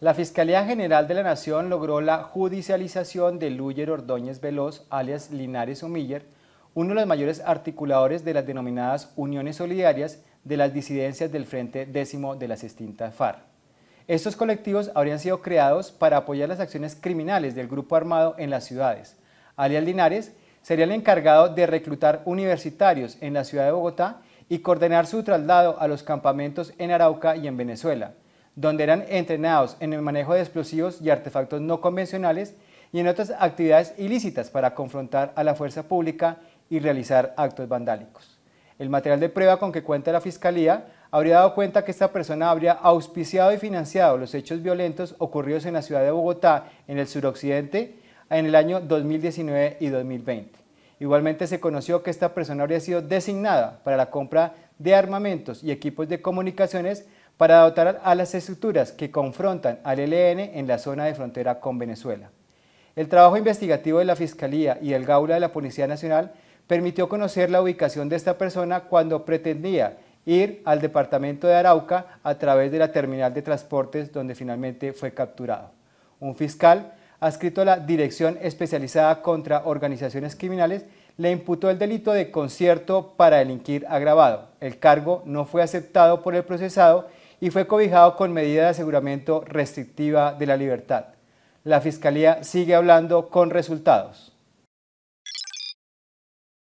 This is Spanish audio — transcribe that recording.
La Fiscalía General de la Nación logró la judicialización de Luyer Ordóñez Veloz, alias Linares Humiller, uno de los mayores articuladores de las denominadas uniones solidarias de las disidencias del Frente Décimo de las extintas FARC. Estos colectivos habrían sido creados para apoyar las acciones criminales del grupo armado en las ciudades. Alias Linares sería el encargado de reclutar universitarios en la ciudad de Bogotá y coordinar su traslado a los campamentos en Arauca y en Venezuela donde eran entrenados en el manejo de explosivos y artefactos no convencionales y en otras actividades ilícitas para confrontar a la fuerza pública y realizar actos vandálicos. El material de prueba con que cuenta la Fiscalía habría dado cuenta que esta persona habría auspiciado y financiado los hechos violentos ocurridos en la ciudad de Bogotá, en el suroccidente, en el año 2019 y 2020. Igualmente se conoció que esta persona habría sido designada para la compra de armamentos y equipos de comunicaciones para dotar a las estructuras que confrontan al ELN en la zona de frontera con Venezuela. El trabajo investigativo de la Fiscalía y el Gaula de la Policía Nacional permitió conocer la ubicación de esta persona cuando pretendía ir al departamento de Arauca a través de la terminal de transportes donde finalmente fue capturado. Un fiscal adscrito a la Dirección Especializada contra Organizaciones Criminales le imputó el delito de concierto para delinquir agravado. El cargo no fue aceptado por el procesado y fue cobijado con medida de aseguramiento restrictiva de la libertad. La Fiscalía sigue hablando con resultados.